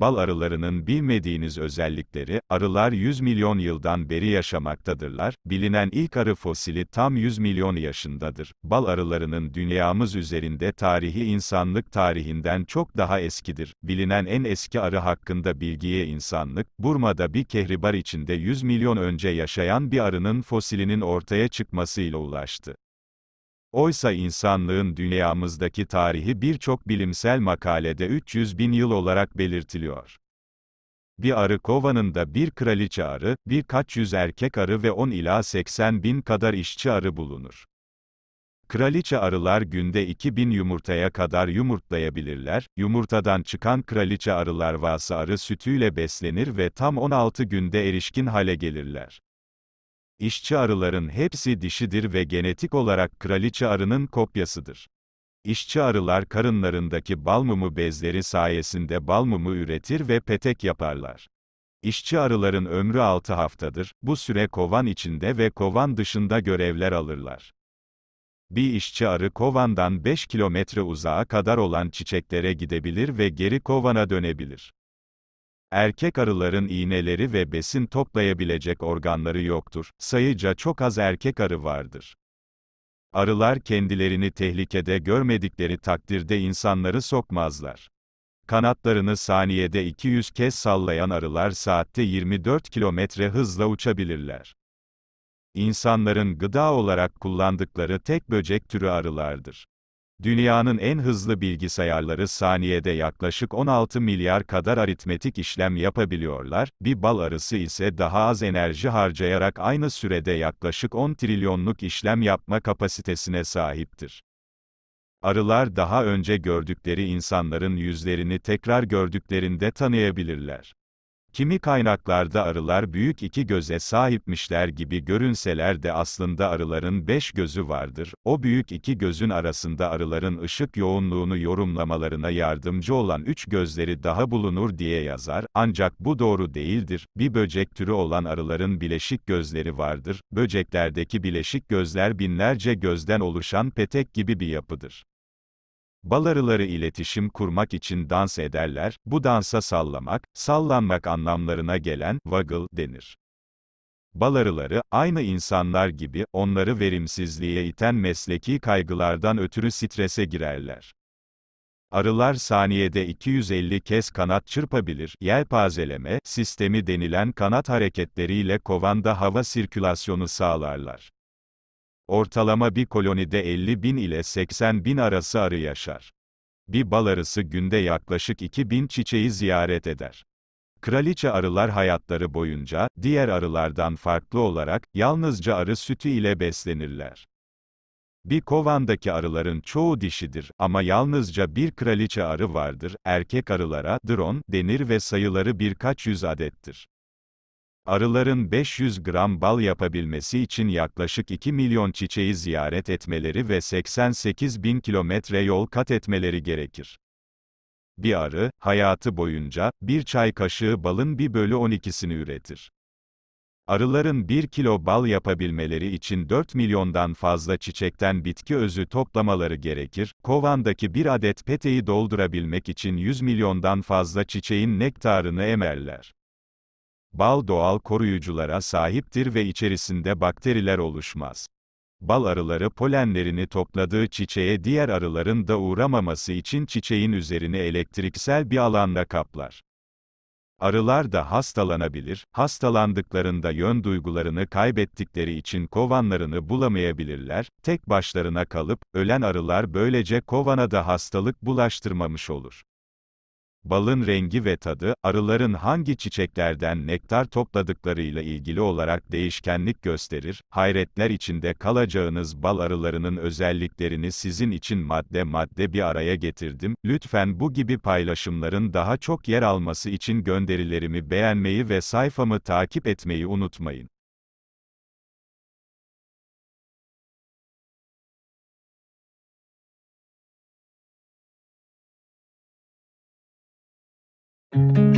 bal arılarının bilmediğiniz özellikleri, arılar 100 milyon yıldan beri yaşamaktadırlar, bilinen ilk arı fosili tam 100 milyon yaşındadır. Bal arılarının dünyamız üzerinde tarihi insanlık tarihinden çok daha eskidir. Bilinen en eski arı hakkında bilgiye insanlık, Burma'da bir kehribar içinde 100 milyon önce yaşayan bir arının fosilinin ortaya çıkmasıyla ulaştı. Oysa insanlığın dünyamızdaki tarihi birçok bilimsel makalede 300 bin yıl olarak belirtiliyor. Bir arı kovanında bir kraliçe arı, birkaç yüz erkek arı ve 10 ila 80 bin kadar işçi arı bulunur. Kraliçe arılar günde 2000 yumurtaya kadar yumurtlayabilirler, yumurtadan çıkan kraliçe arılar vasa arı sütüyle beslenir ve tam 16 günde erişkin hale gelirler. İşçi arıların hepsi dişidir ve genetik olarak kraliçe arının kopyasıdır. İşçi arılar karınlarındaki bal mumu bezleri sayesinde bal mumu üretir ve petek yaparlar. İşçi arıların ömrü 6 haftadır, bu süre kovan içinde ve kovan dışında görevler alırlar. Bir işçi arı kovandan 5 kilometre uzağa kadar olan çiçeklere gidebilir ve geri kovana dönebilir. Erkek arıların iğneleri ve besin toplayabilecek organları yoktur. Sayıca çok az erkek arı vardır. Arılar kendilerini tehlikede görmedikleri takdirde insanları sokmazlar. Kanatlarını saniyede 200 kez sallayan arılar saatte 24 kilometre hızla uçabilirler. İnsanların gıda olarak kullandıkları tek böcek türü arılardır. Dünyanın en hızlı bilgisayarları saniyede yaklaşık 16 milyar kadar aritmetik işlem yapabiliyorlar, bir bal arısı ise daha az enerji harcayarak aynı sürede yaklaşık 10 trilyonluk işlem yapma kapasitesine sahiptir. Arılar daha önce gördükleri insanların yüzlerini tekrar gördüklerinde tanıyabilirler. Kimi kaynaklarda arılar büyük iki göze sahipmişler gibi görünseler de aslında arıların beş gözü vardır. O büyük iki gözün arasında arıların ışık yoğunluğunu yorumlamalarına yardımcı olan üç gözleri daha bulunur diye yazar. Ancak bu doğru değildir. Bir böcek türü olan arıların bileşik gözleri vardır. Böceklerdeki bileşik gözler binlerce gözden oluşan petek gibi bir yapıdır. Bal arıları iletişim kurmak için dans ederler, bu dansa sallamak, sallanmak anlamlarına gelen, waggle, denir. Bal arıları, aynı insanlar gibi, onları verimsizliğe iten mesleki kaygılardan ötürü strese girerler. Arılar saniyede 250 kez kanat çırpabilir, yelpazeleme, sistemi denilen kanat hareketleriyle kovanda hava sirkülasyonu sağlarlar. Ortalama bir kolonide 50 bin ile 80 bin arası arı yaşar. Bir bal arısı günde yaklaşık 2 bin çiçeği ziyaret eder. Kraliçe arılar hayatları boyunca, diğer arılardan farklı olarak, yalnızca arı sütü ile beslenirler. Bir kovandaki arıların çoğu dişidir ama yalnızca bir kraliçe arı vardır, erkek arılara drone denir ve sayıları birkaç yüz adettir arıların 500 gram bal yapabilmesi için yaklaşık 2 milyon çiçeği ziyaret etmeleri ve 88 bin kilometre yol kat etmeleri gerekir. Bir arı, hayatı boyunca, bir çay kaşığı balın bir bölü 12'sini üretir. Arıların 1 kilo bal yapabilmeleri için 4 milyondan fazla çiçekten bitki özü toplamaları gerekir, kovandaki bir adet peteği doldurabilmek için 100 milyondan fazla çiçeğin nektarını emerler. Bal doğal koruyuculara sahiptir ve içerisinde bakteriler oluşmaz. Bal arıları polenlerini topladığı çiçeğe diğer arıların da uğramaması için çiçeğin üzerine elektriksel bir alanla kaplar. Arılar da hastalanabilir, hastalandıklarında yön duygularını kaybettikleri için kovanlarını bulamayabilirler, tek başlarına kalıp, ölen arılar böylece kovana da hastalık bulaştırmamış olur balın rengi ve tadı, arıların hangi çiçeklerden nektar topladıklarıyla ilgili olarak değişkenlik gösterir, hayretler içinde kalacağınız bal arılarının özelliklerini sizin için madde madde bir araya getirdim, lütfen bu gibi paylaşımların daha çok yer alması için gönderilerimi beğenmeyi ve sayfamı takip etmeyi unutmayın. thank mm-hmm. you